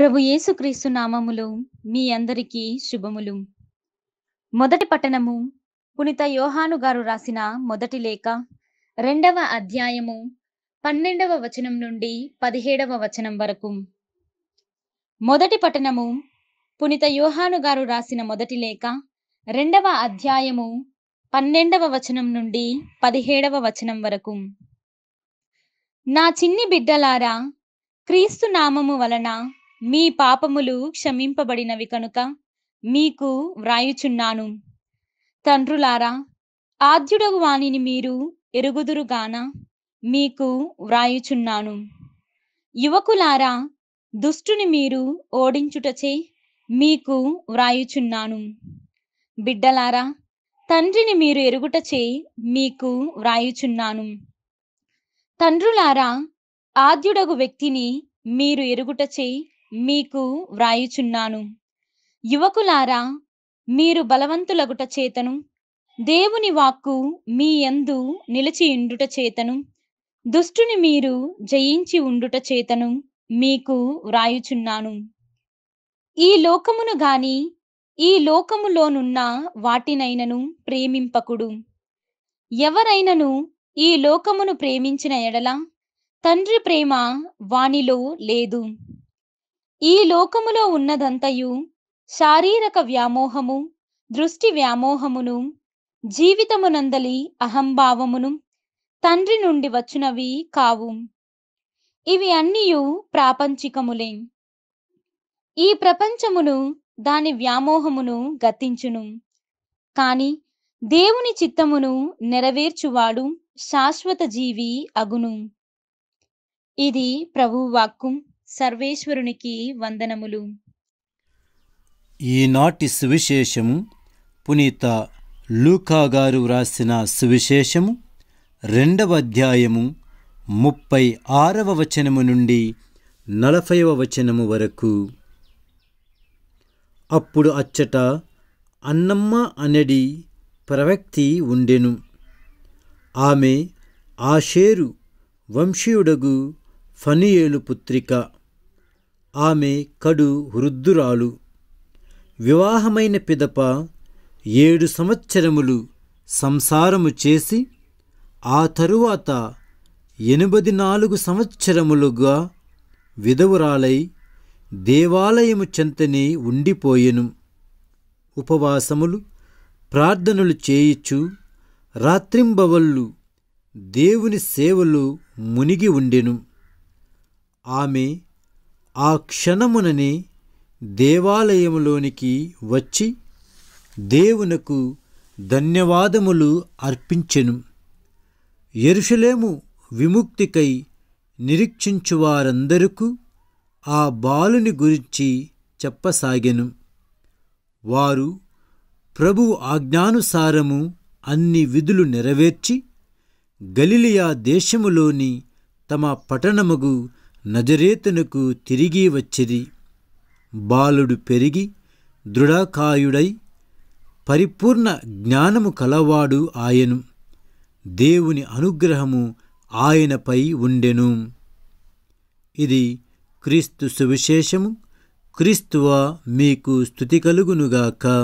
ప్రభు యేసుక్రీస్తు నామములు మీ అందరికీ శుభములు మొదటి పట్టణము పునిత యోహాను గారు రాసిన మొదటి లేఖ రెండవ అధ్యాయము పన్నెండవ వచనం నుండి పదిహేడవ వచనం వరకు మొదటి పట్టణము పునిత యోహాను గారు రాసిన మొదటి లేఖ రెండవ అధ్యాయము పన్నెండవ వచనం నుండి పదిహేడవ వచనం వరకు నా చిన్ని బిడ్డలారా క్రీస్తు నామము వలన మీ పాపములు క్షమింపబడినవి కనుక మీకు వ్రాయుచున్నాను తండ్రులారా ఆద్యుడగు వాణిని మీరు ఎరుగుదురుగాన మీకు వ్రాయుచున్నాను యువకులారా దుష్టుని మీరు ఓడించుటచే మీకు వ్రాయుచున్నాను బిడ్డలారా తండ్రిని మీరు ఎరుగుటచే మీకు వ్రాయుచున్నాను తండ్రులారా ఆద్యుడగు వ్యక్తిని మీరు ఎరుగుటచే మీకు వ్రాయుచున్నాను యువకులారా మీరు బలవంతులగుట చేతను దేవుని వాక్కు మీ యందు నిలిచి ఉండుట చేతను దుష్టుని మీరు జయించి ఉండుట చేతను మీకు వ్రాయుచున్నాను ఈ లోకమును గాని ఈ లోకములోనున్న వాటినైనను ప్రేమింపకుడు ఎవరైనను ఈ లోకమును ప్రేమించిన ఎడల తండ్రి ప్రేమ వానిలో లేదు ఈ లోకములో ఉన్నదంతయు శారీరక వ్యామోహము దృష్టి వ్యామోహమును జీవితమునందలి అహంభావమును తండ్రి నుండి వచ్చినవి కావు ఇవి అన్నియు ప్రాపంచికములే ఈ ప్రపంచమును దాని వ్యామోహమును గతించును కాని దేవుని చిత్తమును నెరవేర్చువాడు శాశ్వత జీవి అగును ఇది ప్రభువాక్కు సర్వేశ్వరునికి వందనములు ఈనాటి సువిశేషము పునీత లూకా గారు వ్రాసిన సువిశేషము రెండవ అధ్యాయము ముప్పై ఆరవ వచనము నుండి నలభైవ వచనము వరకు అప్పుడు అచ్చట అన్నమ్మ అనడి ప్రవక్తి ఉండెను ఆమె ఆ షేరు వంశీయుడగు ఫనియేలు పుత్రిక ఆమె కడు వృద్ధురాలు వివాహమైన పిదప ఏడు సంవత్సరములు సంసారము చేసి ఆ తరువాత ఎనిమిది నాలుగు సంవత్సరములుగా విధవురాలై దేవాలయము చెంతనే ఉండిపోయెను ఉపవాసములు ప్రార్థనలు చేయిచు రాత్రింబవళ్ళు దేవుని సేవలు మునిగి ఉండెను ఆమె ఆ క్షణముననే దేవాలయములోనికి వచ్చి దేవునకు ధన్యవాదములు అర్పించెను ఎరుషలేము విముక్తికై నిరీక్షించువారందరకు ఆ బాలుని గురించి చెప్పసాగెను వారు ప్రభు ఆజ్ఞానుసారము అన్ని విధులు నెరవేర్చి గలిలియా దేశములోని తమ పట్టణముగు నజరేతనకు తిరిగి వచ్చిరి బాలుడు పెరిగి దృఢకాయుడై పరిపూర్ణ జ్ఞానము కలవాడు ఆయను దేవుని అనుగ్రహము ఆయనపై ఉండెను ఇది క్రీస్తు సువిశేషము క్రీస్తువా మీకు స్థుతి కలుగునుగాక